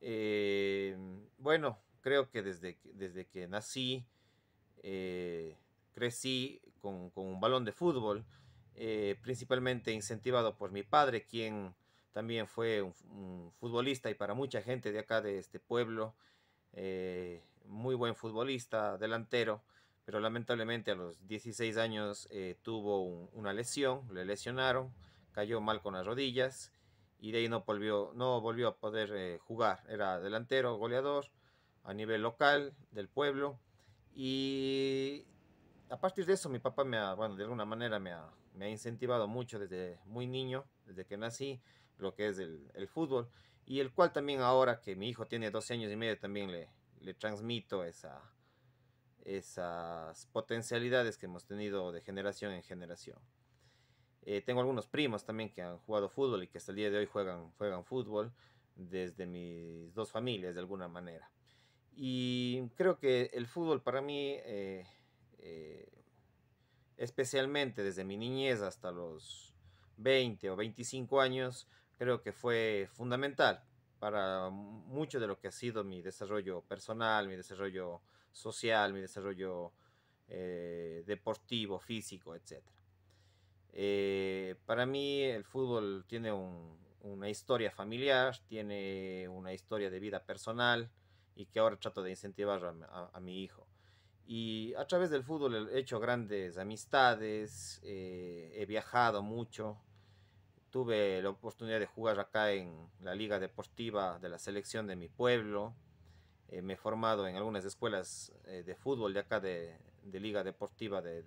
Em, bueno, creo que desde, que nací, eh, crecí con, un balón de fútbol, eh, principalmente incentivado por mi padre, quien también fue un, futbolista y para mucha gente de acá, de este pueblo, eh, muy buen futbolista, delantero, pero lamentablemente a los 16 años tuvo una lesión, le lesionaron, cayó mal con las rodillas y de ahí no volvió, no volvió a poder eh, jugar. Era delantero, goleador a nivel local del pueblo y a partir de eso mi papá me bueno, de alguna manera me ha, me ha incentivado mucho desde muy niño, desde que nací, lo que es el, fútbol y el cual también ahora que mi hijo tiene 12 años y medio también le, le transmito esa, esas potencialidades que hemos tenido de generación en generación. Eh, tengo algunos primos también que han jugado fútbol y que hasta el día de hoy juegan, juegan fútbol desde mis dos familias de alguna manera. Y creo que el fútbol para mí, eh, eh, especialmente desde mi niñez hasta los 20 o 25 años, creo que fue fundamental para mucho de lo que ha sido mi desarrollo personal, mi desarrollo social, mi desarrollo deportivo, físico, etcétera. Eh, para mí el fútbol tiene una historia familiar, tiene una historia de vida personal y que ahora trato de incentivar a, mi hijo. Y a través del fútbol he hecho grandes amistades, eh, he viajado mucho, tuve la oportunidad de jugar acá en la liga deportiva de la selección de mi pueblo, eh, me he formado en algunas escuelas de fútbol de acá de, de liga deportiva de,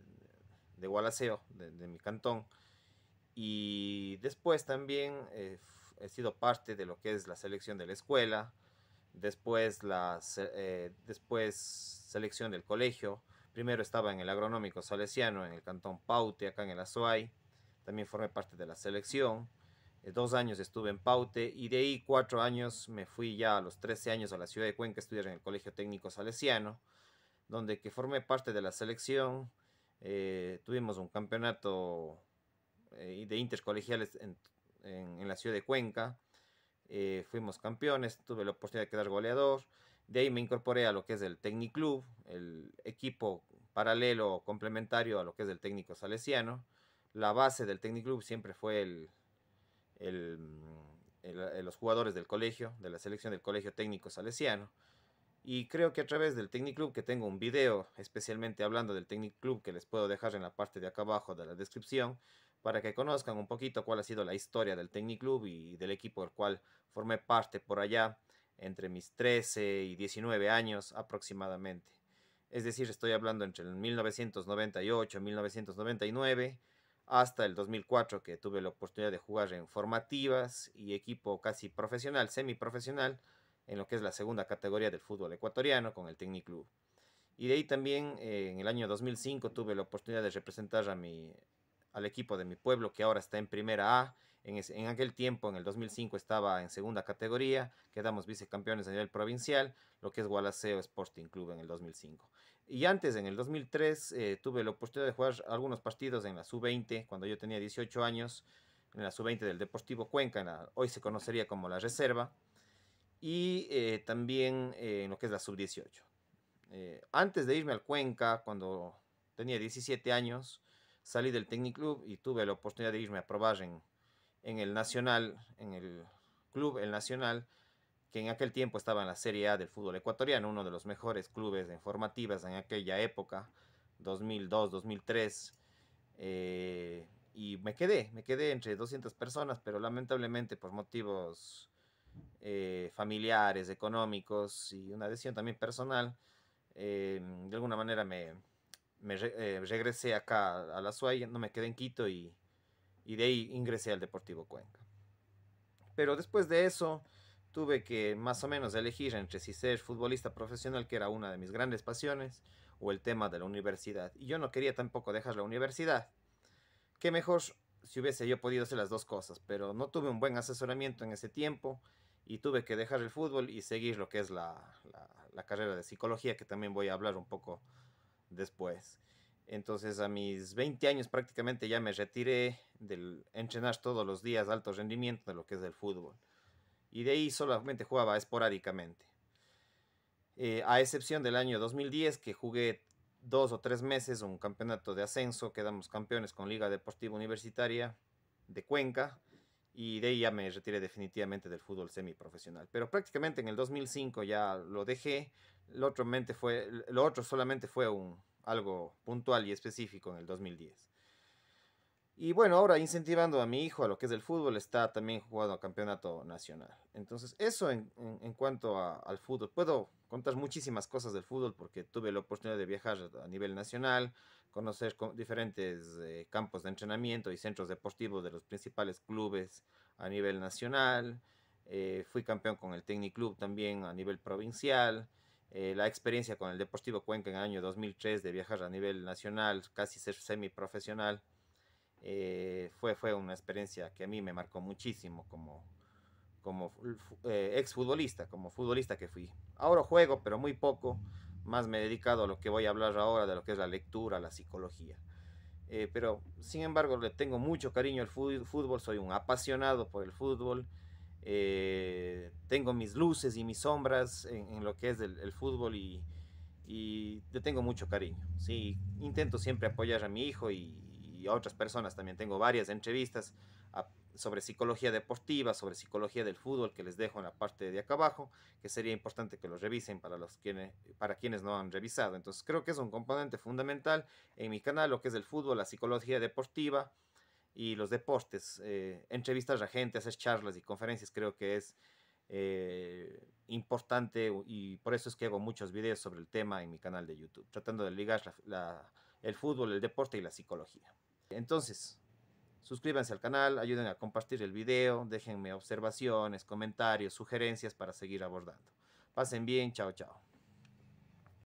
de Gualaceo, de, mi cantón. Y después también eh, he sido parte de lo que es la selección de la escuela, después, la, eh, después selección del colegio. Primero estaba en el agronómico salesiano, en el cantón Paute, acá en el Azuay. También formé parte de la selección. Eh, dos años estuve en Paute y de ahí cuatro años me fui ya a los 13 años a la ciudad de Cuenca a estudiar en el Colegio Técnico Salesiano, donde que formé parte de la selección eh, tuvimos un campeonato eh, de intercolegiales en, la ciudad de Cuenca. Eh, fuimos campeones, tuve la oportunidad de quedar goleador. De ahí me incorporé a lo que es el Tecniclub, el equipo paralelo complementario a lo que es el técnico salesiano. La base del Tecniclub siempre fue los jugadores del colegio, de la selección del colegio técnico salesiano. Y creo que a través del Technic Club, que tengo un video especialmente hablando del Technic Club, que les puedo dejar en la parte de acá abajo de la descripción, para que conozcan un poquito cuál ha sido la historia del Technic Club y del equipo del cual formé parte por allá entre mis 13 y 19 años aproximadamente. Es decir, estoy hablando entre el 1998 y 1999 hasta el 2004 que tuve la oportunidad de jugar en formativas y equipo casi profesional, semi profesional en lo que es la segunda categoría del fútbol ecuatoriano con el Tecniclub. Club. Y de ahí también eh, en el año 2005 tuve la oportunidad de representar a mi, al equipo de mi pueblo que ahora está en primera A. En, en, aquel tiempo, en el 2005, estaba en segunda categoría, quedamos vicecampeones a nivel provincial, lo que es Gualaceo Sporting Club en el 2005. Y antes, en el 2003, eh, tuve la oportunidad de jugar algunos partidos en la sub-20, cuando yo tenía 18 años, en la sub-20 del Deportivo Cuenca, hoy se conocería como la Reserva y eh, también eh, en lo que es la sub-18. Eh, antes de irme al Cuenca, cuando tenía 17 años, salí del técnico Club y tuve la oportunidad de irme a probar en, en el Nacional, en el club El Nacional, que en aquel tiempo estaba en la Serie A del fútbol ecuatoriano, uno de los mejores clubes de formativas en aquella época, 2002, 2003. y me quedé, me quedé entre 200 personas, pero lamentablemente por motivos eh, familiares, económicos y una decisión también personal, eh, de alguna manera me, eh, regresé acá a la SUAI, no me quedé en Quito y, y de ahí ingresé al Deportivo Cuenca. Pero después de eso tuve que más o menos elegir entre si ser futbolista profesional, que era una de mis grandes pasiones, o el tema de la universidad. Y yo no quería tampoco dejar la universidad. Qué mejor si hubiese yo podido hacer las dos cosas, pero no tuve un buen asesoramiento en ese tiempo y tuve que dejar el fútbol y seguir lo que es la, carrera de psicología, que también voy a hablar un poco después. Entonces a mis 20 años prácticamente ya me retiré del entrenar todos los días alto rendimiento de lo que es el fútbol. Y de ahí solamente jugaba esporádicamente. Eh, a excepción del año 2010 que jugué dos o tres meses un campeonato de ascenso, quedamos campeones con Liga Deportiva Universitaria de Cuenca y de ahí ya me retiré definitivamente del fútbol semiprofesional. Pero prácticamente en el 2005 ya lo dejé. Lo otro, fue, lo otro solamente fue un, algo puntual y específico en el 2010. Y bueno, ahora incentivando a mi hijo a lo que es el fútbol, está también jugando a campeonato nacional. Entonces, eso en, en, cuanto al fútbol. Puedo contar muchísimas cosas del fútbol porque tuve la oportunidad de viajar a nivel nacional, conocer diferentes eh, campos de entrenamiento y centros deportivos de los principales clubes a nivel nacional. Eh, fui campeón con el Tecniclub también a nivel provincial. Eh, la experiencia con el Deportivo Cuenca en el año 2003 de viajar a nivel nacional, casi ser semiprofesional. profesional eh, fue, fue una experiencia que a mí me marcó muchísimo como, como eh, exfutbolista, como futbolista que fui. Ahora juego, pero muy poco, más me he dedicado a lo que voy a hablar ahora, de lo que es la lectura, la psicología. Eh, pero sin embargo le tengo mucho cariño al fútbol, soy un apasionado por el fútbol, eh, tengo mis luces y mis sombras en, lo que es el, fútbol y, le tengo mucho cariño. Sí, intento siempre apoyar a mi hijo y, y a otras personas. También tengo varias entrevistas ah, sobre psicología deportiva, sobre psicología del fútbol, que les dejo en la parte de acá abajo, que sería importante que los revisen para, los quienes, para quienes no han revisado. Entonces creo que es un componente fundamental en mi canal, lo que es el fútbol, la psicología deportiva y los deportes. Eh, entrevistas a gente, hacer charlas y conferencias, creo que es... Eh, importante y por eso es que hago muchos videos sobre el tema en mi canal de YouTube, tratando de ligar la el fútbol, el deporte y la psicología. Entonces, suscríbanse al canal, ayuden a compartir el video, déjenme observaciones, comentarios, sugerencias para seguir abordando. Pasen bien, chao, chao.